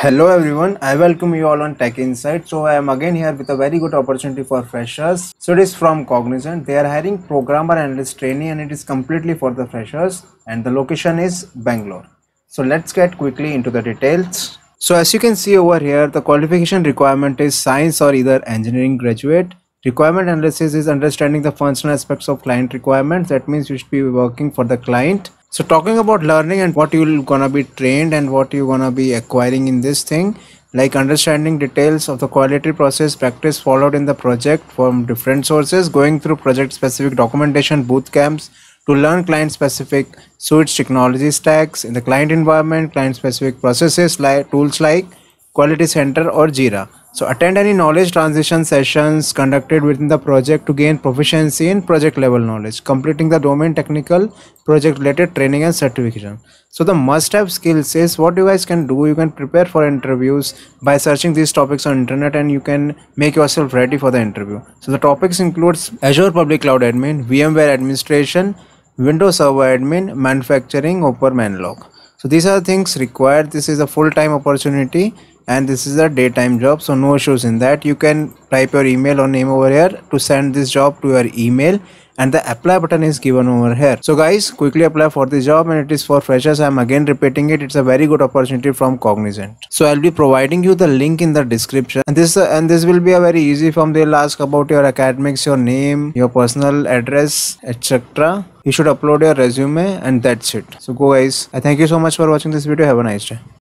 Hello everyone, I welcome you all on Tech Insight. So I am again here with a very good opportunity for freshers. So it is from Cognizant. They are hiring programmer analyst trainee and it is completely for the freshers and the location is Bangalore. So let's get quickly into the details. So as you can see over here, the qualification requirement is science or either engineering graduate. Requirement analysis is understanding the functional aspects of client requirements. That means you should be working for the client so talking about learning and what you're gonna be trained and what you're gonna be acquiring in this thing, like understanding details of the quality process practice followed in the project from different sources, going through project specific documentation, boot camps to learn client specific suits, technology stacks in the client environment, client specific processes like tools like Quality Center or Jira. So attend any knowledge transition sessions conducted within the project to gain proficiency in project level knowledge, completing the domain technical project related training and certification. So the must have skills is what you guys can do. You can prepare for interviews by searching these topics on internet and you can make yourself ready for the interview. So the topics includes Azure Public Cloud Admin, VMware Administration, Windows Server Admin, Manufacturing, Opera Manlog. So these are the things required. This is a full-time opportunity and this is a daytime job so no issues in that you can type your email or name over here to send this job to your email and the apply button is given over here so guys quickly apply for this job and it is for freshers i'm again repeating it it's a very good opportunity from cognizant so i'll be providing you the link in the description and this uh, and this will be a very easy form they'll ask about your academics your name your personal address etc you should upload your resume and that's it so go guys i thank you so much for watching this video have a nice day